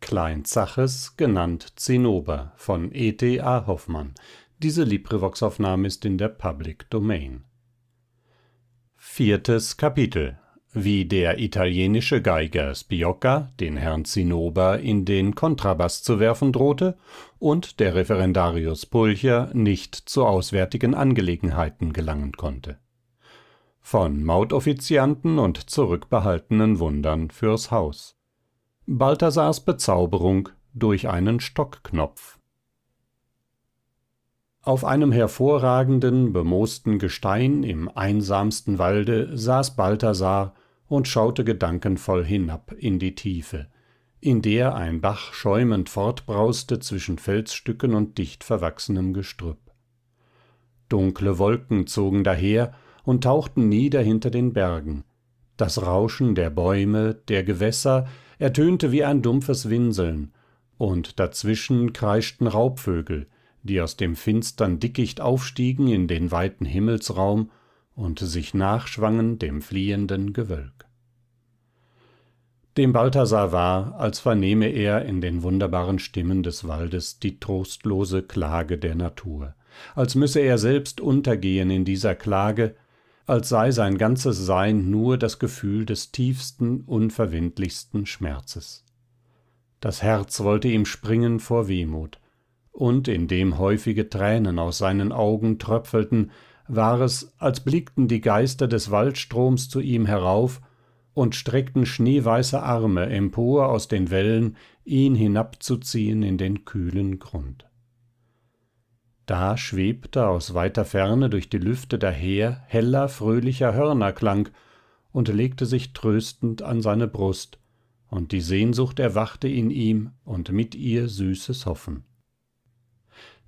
klein zaches genannt zinnober von e a hoffmann viertes kapitel wie der italienische geiger sbiocca den herrn zinnober in den Kontrabass zu werfen drohte und der referendarius pulcher nicht zu auswärtigen angelegenheiten gelangen konnte von mautoffizianten und zurückbehaltenen wundern fürs haus balthasars bezauberung durch einen stockknopf auf einem hervorragenden bemoosten gestein im einsamsten walde saß balthasar und schaute gedankenvoll hinab in die tiefe in der ein bach schäumend fortbrauste zwischen felsstücken und dicht verwachsenem gestrüpp dunkle wolken zogen daher und tauchten nieder hinter den bergen das rauschen der bäume der gewässer ertönte wie ein dumpfes winseln und dazwischen kreischten raubvögel die aus dem finstern dickicht aufstiegen in den weiten himmelsraum und sich nachschwangen dem fliehenden gewölk dem balthasar war als vernehme er in den wunderbaren stimmen des waldes die trostlose klage der natur als müsse er selbst untergehen in dieser klage als sei sein ganzes sein nur das gefühl des tiefsten unverwindlichsten schmerzes das herz wollte ihm springen vor wehmut und indem häufige tränen aus seinen augen tröpfelten war es als blickten die geister des waldstroms zu ihm herauf und streckten schneeweiße arme empor aus den wellen ihn hinabzuziehen in den kühlen grund da schwebte aus weiter ferne durch die lüfte daher heller fröhlicher hörnerklang und legte sich tröstend an seine brust und die sehnsucht erwachte in ihm und mit ihr süßes hoffen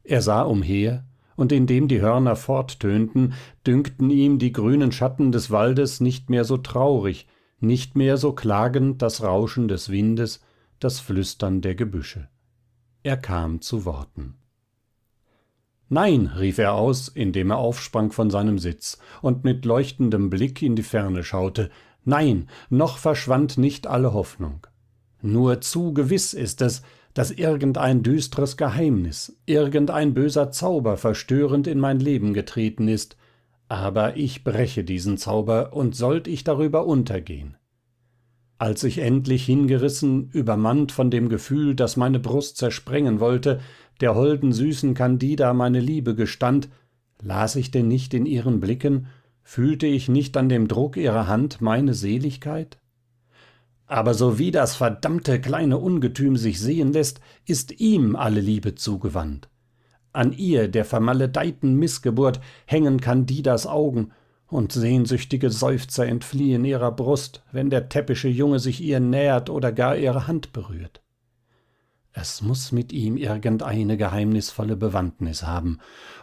er sah umher und indem die hörner forttönten dünkten ihm die grünen schatten des waldes nicht mehr so traurig nicht mehr so klagend das rauschen des windes das flüstern der gebüsche er kam zu worten nein rief er aus indem er aufsprang von seinem sitz und mit leuchtendem blick in die ferne schaute nein noch verschwand nicht alle hoffnung nur zu gewiß ist es daß irgendein düstres geheimnis irgendein böser zauber verstörend in mein leben getreten ist aber ich breche diesen zauber und sollt ich darüber untergehen als ich endlich hingerissen übermannt von dem gefühl das meine brust zersprengen wollte der holden süßen candida meine liebe gestand las ich denn nicht in ihren blicken fühlte ich nicht an dem druck ihrer hand meine seligkeit aber sowie das verdammte kleine ungetüm sich sehen läßt ist ihm alle liebe zugewandt an ihr der vermaledeiten Missgeburt, hängen candidas augen und sehnsüchtige seufzer entfliehen ihrer brust wenn der täppische junge sich ihr nähert oder gar ihre hand berührt es muß mit ihm irgendeine geheimnisvolle bewandtnis haben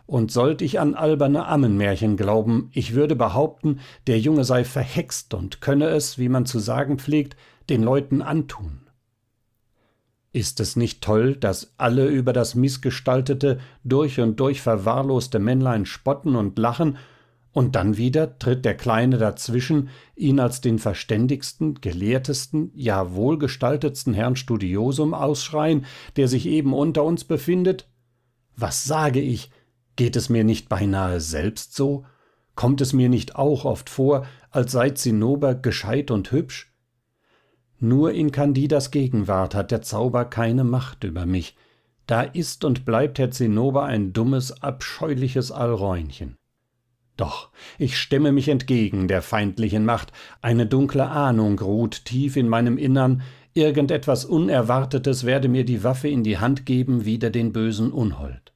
und sollt ich an alberne ammenmärchen glauben ich würde behaupten der junge sei verhext und könne es wie man zu sagen pflegt den leuten antun ist es nicht toll daß alle über das mißgestaltete durch und durch verwahrloste männlein spotten und lachen und dann wieder tritt der kleine dazwischen ihn als den verständigsten gelehrtesten ja wohlgestaltetsten herrn studiosum ausschreien der sich eben unter uns befindet was sage ich geht es mir nicht beinahe selbst so kommt es mir nicht auch oft vor als sei zinnober gescheit und hübsch nur in candidas gegenwart hat der zauber keine macht über mich da ist und bleibt herr zinnober ein dummes abscheuliches doch ich stemme mich entgegen der feindlichen macht eine dunkle ahnung ruht tief in meinem innern irgend etwas unerwartetes werde mir die waffe in die hand geben wider den bösen unhold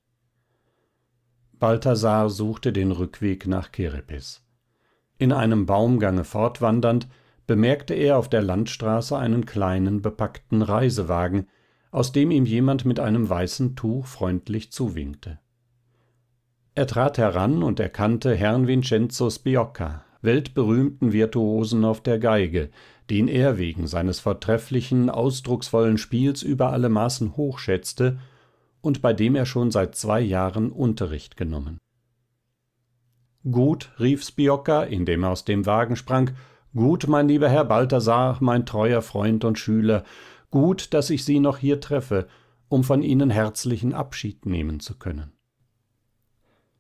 balthasar suchte den rückweg nach kerepes in einem baumgange fortwandernd bemerkte er auf der landstraße einen kleinen bepackten reisewagen aus dem ihm jemand mit einem weißen tuch freundlich zuwinkte er trat heran und erkannte herrn vincenzo sbiocca weltberühmten virtuosen auf der geige den er wegen seines vortrefflichen ausdrucksvollen spiels über alle maßen hochschätzte und bei dem er schon seit zwei jahren unterricht genommen gut rief sbiocca indem er aus dem wagen sprang gut mein lieber herr balthasar mein treuer freund und schüler gut daß ich sie noch hier treffe um von ihnen herzlichen abschied nehmen zu können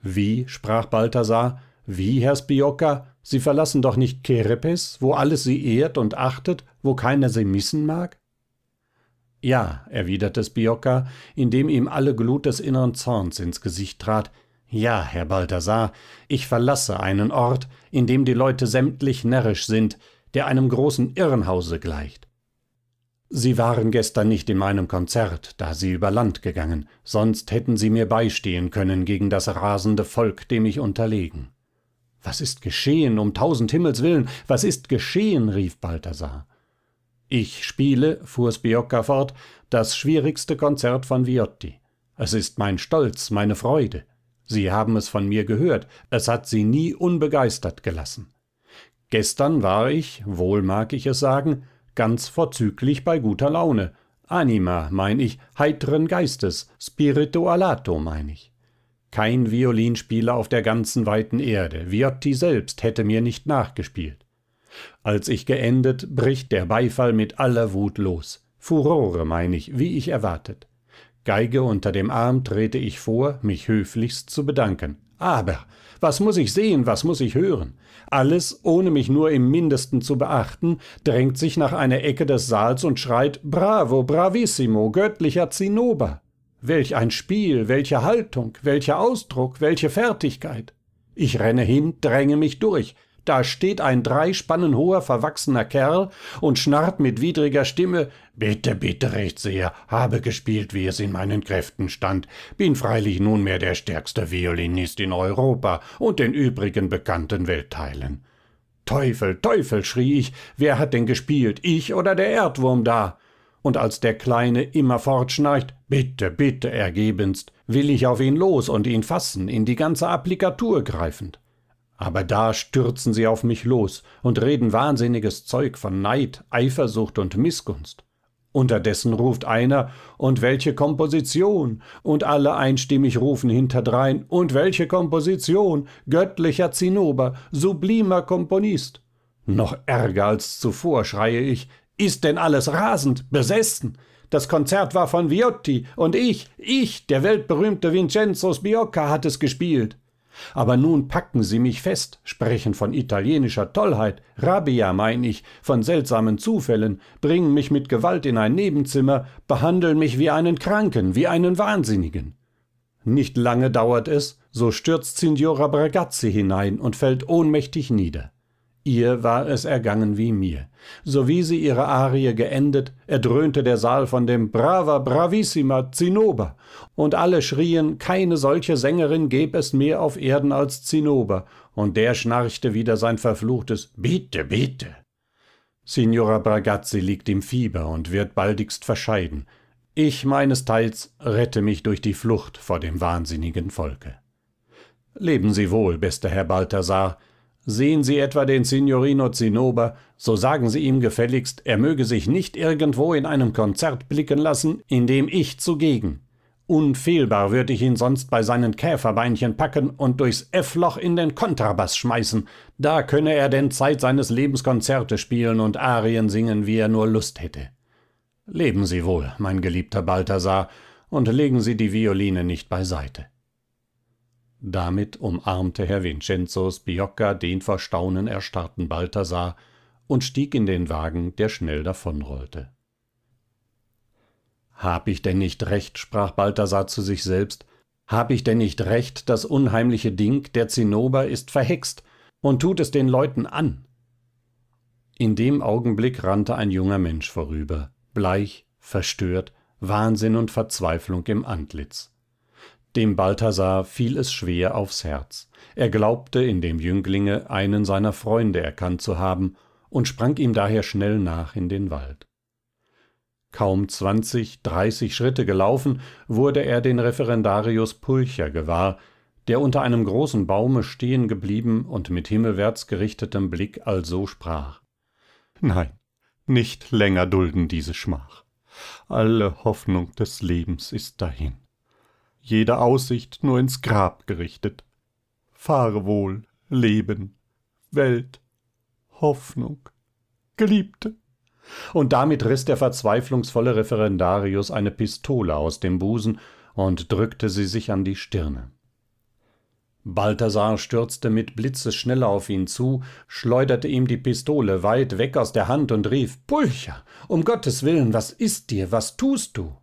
wie sprach balthasar wie herr sbiocca sie verlassen doch nicht kerepes wo alles sie ehrt und achtet wo keiner sie missen mag ja erwiderte sbiocca indem ihm alle glut des innern zorns ins gesicht trat ja herr balthasar ich verlasse einen ort in dem die leute sämtlich närrisch sind der einem großen irrenhause gleicht sie waren gestern nicht in meinem konzert da sie über land gegangen sonst hätten sie mir beistehen können gegen das rasende volk dem ich unterlegen was ist geschehen um tausend himmels willen was ist geschehen rief balthasar ich spiele fuhr sbiocca fort das schwierigste konzert von viotti es ist mein stolz meine freude sie haben es von mir gehört es hat sie nie unbegeistert gelassen gestern war ich wohl mag ich es sagen ganz vorzüglich bei guter laune anima mein ich heitren geistes spirito mein ich kein violinspieler auf der ganzen weiten erde viotti selbst hätte mir nicht nachgespielt als ich geendet bricht der beifall mit aller wut los furore mein ich wie ich erwartet geige unter dem arm trete ich vor mich höflichst zu bedanken aber was muß ich sehen was muß ich hören alles ohne mich nur im mindesten zu beachten drängt sich nach einer ecke des saals und schreit bravo bravissimo göttlicher zinnober welch ein spiel welche haltung welcher ausdruck welche fertigkeit ich renne hin dränge mich durch da steht ein drei spannen hoher verwachsener kerl und schnarrt mit widriger stimme bitte bitte rechtseher habe gespielt wie es in meinen kräften stand bin freilich nunmehr der stärkste violinist in europa und den übrigen bekannten weltteilen teufel teufel schrie ich wer hat denn gespielt ich oder der erdwurm da und als der Kleine immer fortschnarcht, bitte, bitte ergebenst, will ich auf ihn los und ihn fassen, in die ganze Applikatur greifend aber da stürzen sie auf mich los und reden wahnsinniges zeug von neid eifersucht und Missgunst. unterdessen ruft einer und welche komposition und alle einstimmig rufen hinterdrein und welche komposition göttlicher zinnober sublimer komponist noch ärger als zuvor schreie ich ist denn alles rasend besessen das konzert war von viotti und ich ich der weltberühmte vincenzo sbiocca hat es gespielt aber nun packen sie mich fest sprechen von italienischer tollheit rabbia mein ich von seltsamen zufällen bringen mich mit gewalt in ein nebenzimmer behandeln mich wie einen kranken wie einen wahnsinnigen nicht lange dauert es so stürzt signora bragazzi hinein und fällt ohnmächtig nieder ihr war es ergangen wie mir sowie sie ihre arie geendet erdröhnte der saal von dem brava bravissima zinnober und alle schrien keine solche sängerin gäb es mehr auf erden als zinnober und der schnarchte wieder sein verfluchtes bitte bitte signora bragazzi liegt im fieber und wird baldigst verscheiden ich meines Teils rette mich durch die flucht vor dem wahnsinnigen volke leben sie wohl bester herr balthasar sehen sie etwa den signorino zinnober so sagen sie ihm gefälligst er möge sich nicht irgendwo in einem konzert blicken lassen in dem ich zugegen unfehlbar würde ich ihn sonst bei seinen käferbeinchen packen und durchs f loch in den Kontrabass schmeißen da könne er denn zeit seines lebens konzerte spielen und arien singen wie er nur lust hätte leben sie wohl mein geliebter balthasar und legen sie die violine nicht beiseite damit umarmte herr vincenzo sbiocca den vor staunen erstarrten balthasar und stieg in den wagen der schnell davonrollte hab ich denn nicht recht sprach balthasar zu sich selbst hab ich denn nicht recht das unheimliche ding der zinnober ist verhext und tut es den leuten an in dem augenblick rannte ein junger mensch vorüber bleich verstört wahnsinn und verzweiflung im antlitz dem balthasar fiel es schwer aufs herz er glaubte in dem jünglinge einen seiner freunde erkannt zu haben und sprang ihm daher schnell nach in den wald kaum zwanzig dreißig schritte gelaufen wurde er den referendarius pulcher gewahr der unter einem großen baume stehen geblieben und mit himmelwärts gerichtetem blick also sprach nein nicht länger dulden diese schmach alle hoffnung des lebens ist dahin jede aussicht nur ins grab gerichtet fahre wohl leben welt hoffnung geliebte und damit riß der verzweiflungsvolle referendarius eine pistole aus dem busen und drückte sie sich an die stirne balthasar stürzte mit blitzesschnelle auf ihn zu schleuderte ihm die pistole weit weg aus der hand und rief pulcher um gottes willen was ist dir was tust du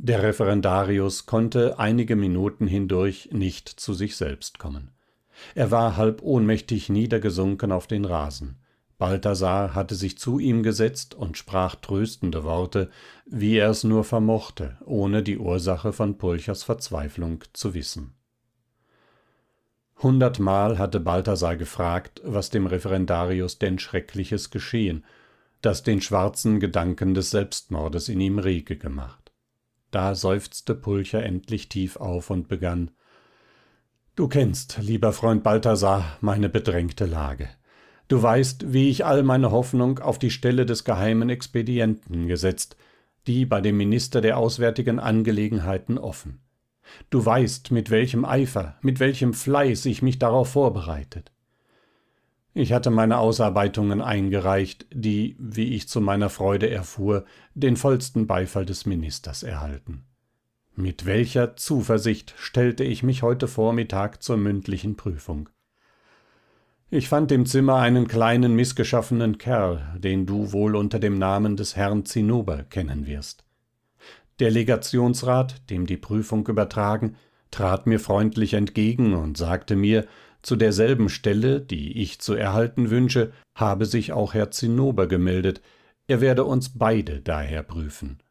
der referendarius konnte einige minuten hindurch nicht zu sich selbst kommen er war halb ohnmächtig niedergesunken auf den rasen balthasar hatte sich zu ihm gesetzt und sprach tröstende worte wie er es nur vermochte ohne die ursache von pulchers verzweiflung zu wissen hundertmal hatte balthasar gefragt was dem referendarius denn schreckliches geschehen das den schwarzen gedanken des selbstmordes in ihm rege gemacht da seufzte pulcher endlich tief auf und begann du kennst lieber freund balthasar meine bedrängte lage du weißt wie ich all meine hoffnung auf die stelle des geheimen expedienten gesetzt die bei dem minister der auswärtigen angelegenheiten offen du weißt mit welchem eifer mit welchem fleiß ich mich darauf vorbereitet ich hatte meine ausarbeitungen eingereicht die wie ich zu meiner freude erfuhr den vollsten beifall des ministers erhalten mit welcher zuversicht stellte ich mich heute vormittag zur mündlichen prüfung ich fand im zimmer einen kleinen mißgeschaffenen kerl den du wohl unter dem namen des herrn zinnober kennen wirst der legationsrat dem die prüfung übertragen trat mir freundlich entgegen und sagte mir zu derselben stelle die ich zu erhalten wünsche habe sich auch herr zinnober gemeldet er werde uns beide daher prüfen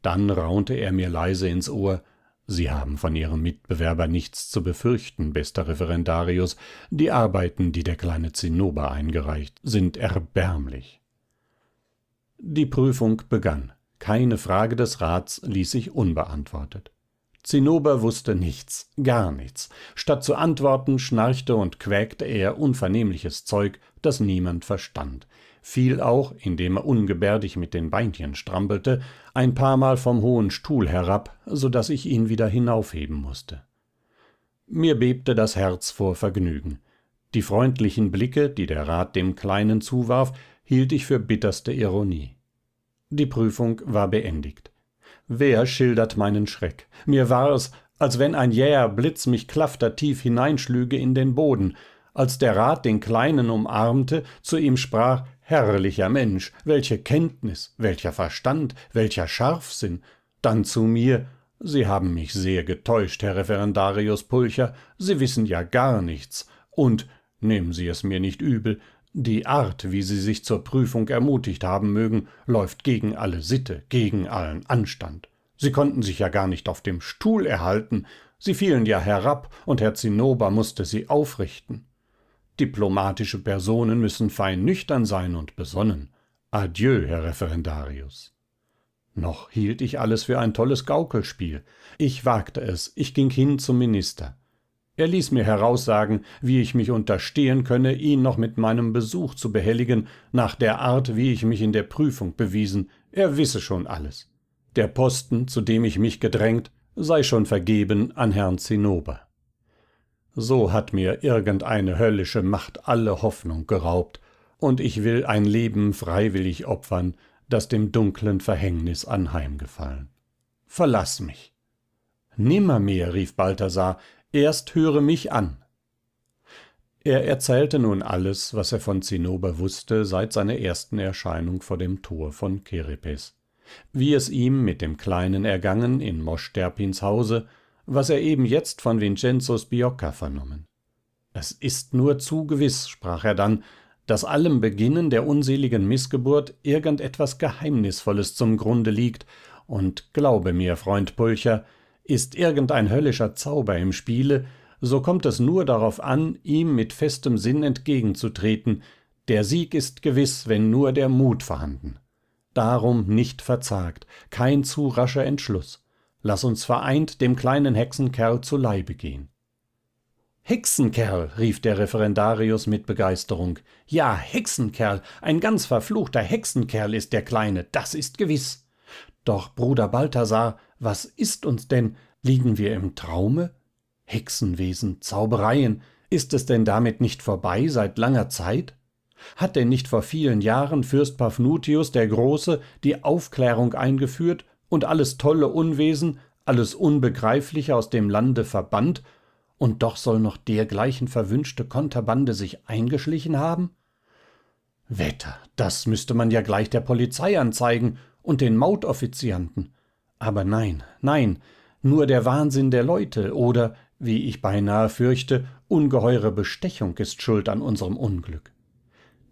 dann raunte er mir leise ins ohr sie haben von ihrem mitbewerber nichts zu befürchten bester referendarius die arbeiten die der kleine zinnober eingereicht sind erbärmlich die prüfung begann keine frage des rats ließ sich unbeantwortet zinnober wußte nichts gar nichts statt zu antworten schnarchte und quäkte er unvernehmliches zeug das niemand verstand fiel auch indem er ungebärdig mit den beinchen strampelte ein paar Mal vom hohen stuhl herab so daß ich ihn wieder hinaufheben mußte mir bebte das herz vor vergnügen die freundlichen blicke die der rat dem kleinen zuwarf hielt ich für bitterste ironie die prüfung war beendigt wer schildert meinen schreck mir war es als wenn ein jäher blitz mich klaftertief hineinschlüge in den boden als der rat den kleinen umarmte zu ihm sprach herrlicher mensch welche kenntnis welcher verstand welcher scharfsinn dann zu mir sie haben mich sehr getäuscht herr referendarius pulcher sie wissen ja gar nichts und nehmen sie es mir nicht übel die art wie sie sich zur prüfung ermutigt haben mögen läuft gegen alle sitte gegen allen anstand sie konnten sich ja gar nicht auf dem stuhl erhalten sie fielen ja herab und herr zinnober mußte sie aufrichten diplomatische personen müssen fein nüchtern sein und besonnen adieu herr referendarius noch hielt ich alles für ein tolles gaukelspiel ich wagte es ich ging hin zum minister er ließ mir heraussagen wie ich mich unterstehen könne ihn noch mit meinem besuch zu behelligen nach der art wie ich mich in der prüfung bewiesen er wisse schon alles der posten zu dem ich mich gedrängt sei schon vergeben an herrn zinnober so hat mir irgendeine höllische macht alle hoffnung geraubt und ich will ein leben freiwillig opfern das dem dunklen verhängnis anheimgefallen verlaß mich nimmermehr rief balthasar erst höre mich an er erzählte nun alles was er von zinnober wußte seit seiner ersten erscheinung vor dem tor von kerepes wie es ihm mit dem kleinen ergangen in mosch terpins hause was er eben jetzt von vincenzo sbiocca vernommen es ist nur zu gewiß sprach er dann daß allem beginnen der unseligen Missgeburt irgend etwas geheimnisvolles zum grunde liegt und glaube mir freund pulcher ist irgendein höllischer zauber im spiele so kommt es nur darauf an ihm mit festem sinn entgegenzutreten der sieg ist gewiß wenn nur der mut vorhanden darum nicht verzagt kein zu rascher entschluß Lass uns vereint dem kleinen hexenkerl zu leibe gehen hexenkerl rief der referendarius mit begeisterung ja hexenkerl ein ganz verfluchter hexenkerl ist der kleine das ist gewiß doch bruder balthasar was ist uns denn liegen wir im traume hexenwesen zaubereien ist es denn damit nicht vorbei seit langer zeit hat denn nicht vor vielen jahren fürst paphnutius der große die aufklärung eingeführt und alles tolle unwesen alles unbegreifliche aus dem lande verbannt und doch soll noch dergleichen verwünschte konterbande sich eingeschlichen haben wetter das müßte man ja gleich der polizei anzeigen und den Mautoffizianten aber nein nein nur der wahnsinn der leute oder wie ich beinahe fürchte ungeheure bestechung ist schuld an unserem unglück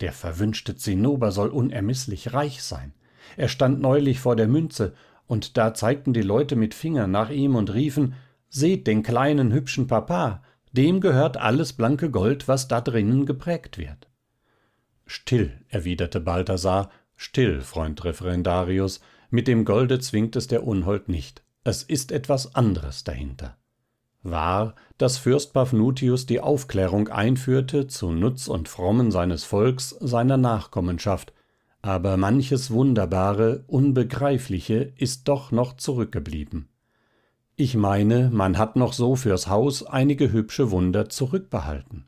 der verwünschte zinnober soll unermeßlich reich sein er stand neulich vor der münze und da zeigten die leute mit fingern nach ihm und riefen seht den kleinen hübschen papa dem gehört alles blanke gold was da drinnen geprägt wird still erwiderte balthasar still freund referendarius mit dem golde zwingt es der unhold nicht es ist etwas anderes dahinter wahr daß fürst paphnutius die aufklärung einführte zu nutz und frommen seines volks seiner nachkommenschaft aber manches wunderbare unbegreifliche ist doch noch zurückgeblieben ich meine man hat noch so fürs haus einige hübsche wunder zurückbehalten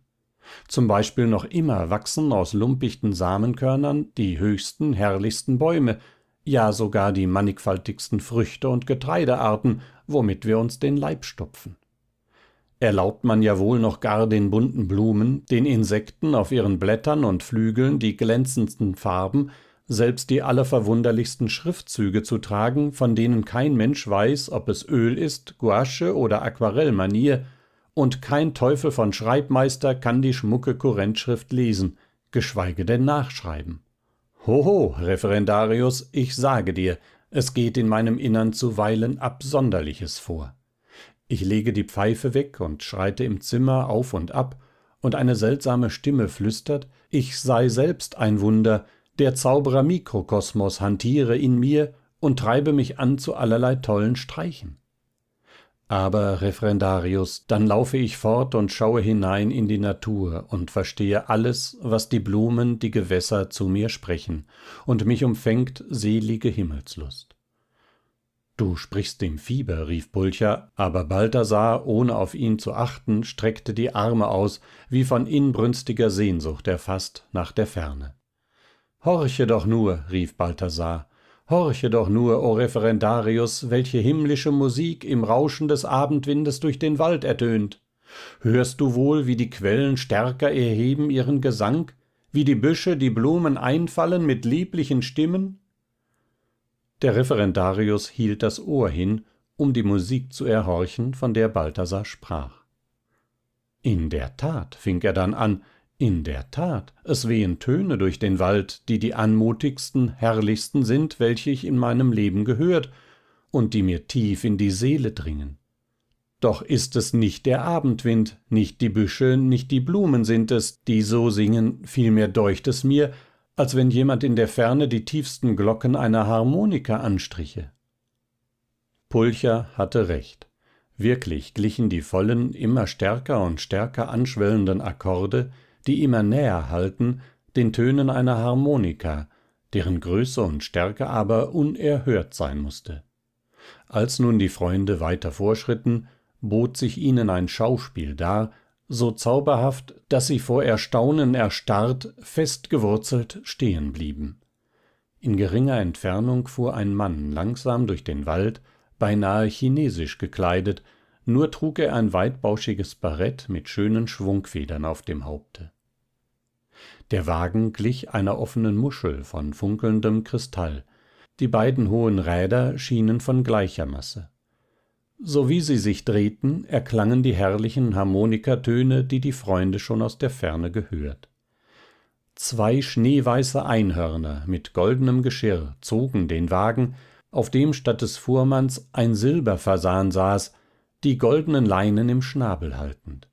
zum beispiel noch immer wachsen aus lumpichten samenkörnern die höchsten herrlichsten bäume ja sogar die mannigfaltigsten früchte und getreidearten womit wir uns den leib stopfen erlaubt man ja wohl noch gar den bunten blumen den insekten auf ihren blättern und flügeln die glänzendsten farben selbst die allerverwunderlichsten schriftzüge zu tragen von denen kein mensch weiß ob es öl ist guasche oder aquarellmanier und kein teufel von schreibmeister kann die schmucke kurrentschrift lesen geschweige denn nachschreiben hoho referendarius ich sage dir es geht in meinem innern zuweilen absonderliches vor ich lege die pfeife weg und schreite im zimmer auf und ab und eine seltsame stimme flüstert ich sei selbst ein wunder der zauberer mikrokosmos hantiere in mir und treibe mich an zu allerlei tollen streichen aber, Referendarius, dann laufe ich fort und schaue hinein in die Natur und verstehe alles, was die Blumen, die Gewässer zu mir sprechen, und mich umfängt selige Himmelslust. Du sprichst dem Fieber, rief Pulcher, aber Balthasar, ohne auf ihn zu achten, streckte die Arme aus, wie von inbrünstiger Sehnsucht erfaßt, nach der Ferne. Horche doch nur, rief Balthasar, horche doch nur o referendarius welche himmlische musik im rauschen des abendwindes durch den wald ertönt hörst du wohl wie die quellen stärker erheben ihren gesang wie die büsche die blumen einfallen mit lieblichen stimmen der referendarius hielt das ohr hin um die musik zu erhorchen von der balthasar sprach in der tat fing er dann an in der tat es wehen töne durch den wald die die anmutigsten herrlichsten sind welche ich in meinem leben gehört und die mir tief in die seele dringen doch ist es nicht der abendwind nicht die büsche nicht die blumen sind es die so singen vielmehr deucht es mir als wenn jemand in der ferne die tiefsten glocken einer harmonika anstriche pulcher hatte recht wirklich glichen die vollen immer stärker und stärker anschwellenden akkorde die immer näher hallten den tönen einer harmonika deren größe und stärke aber unerhört sein mußte als nun die freunde weiter vorschritten bot sich ihnen ein schauspiel dar so zauberhaft daß sie vor erstaunen erstarrt festgewurzelt stehen blieben in geringer entfernung fuhr ein mann langsam durch den wald beinahe chinesisch gekleidet nur trug er ein weitbauschiges barett mit schönen schwungfedern auf dem haupte der wagen glich einer offenen muschel von funkelndem kristall die beiden hohen räder schienen von gleicher masse sowie sie sich drehten erklangen die herrlichen harmonikatöne die die freunde schon aus der ferne gehört zwei schneeweiße einhörner mit goldenem geschirr zogen den wagen auf dem statt des fuhrmanns ein silberfasan saß die goldenen leinen im schnabel haltend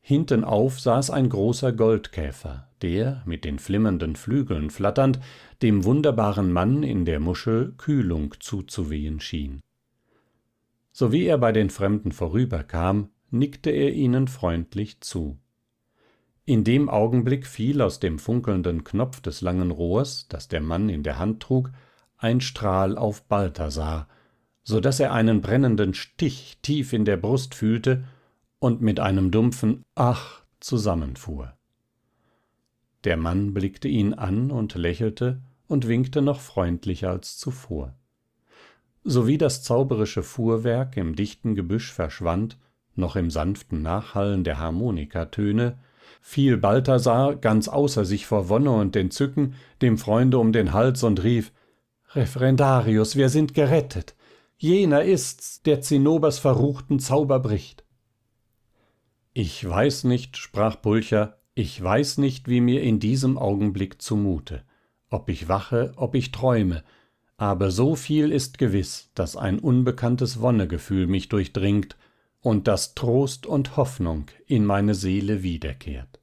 hintenauf saß ein großer goldkäfer der mit den flimmernden flügeln flatternd dem wunderbaren mann in der muschel kühlung zuzuwehen schien sowie er bei den fremden vorüberkam nickte er ihnen freundlich zu in dem augenblick fiel aus dem funkelnden knopf des langen rohrs das der mann in der hand trug ein strahl auf balthasar so daß er einen brennenden stich tief in der brust fühlte und mit einem dumpfen ach zusammenfuhr der mann blickte ihn an und lächelte und winkte noch freundlicher als zuvor sowie das zauberische fuhrwerk im dichten gebüsch verschwand noch im sanften nachhallen der harmonikatöne fiel balthasar ganz außer sich vor wonne und entzücken dem freunde um den hals und rief referendarius wir sind gerettet jener ist's der zinnobers verruchten zauber bricht ich weiß nicht sprach pulcher ich weiß nicht wie mir in diesem augenblick zumute ob ich wache ob ich träume aber so viel ist gewiß daß ein unbekanntes wonnegefühl mich durchdringt und daß trost und hoffnung in meine seele wiederkehrt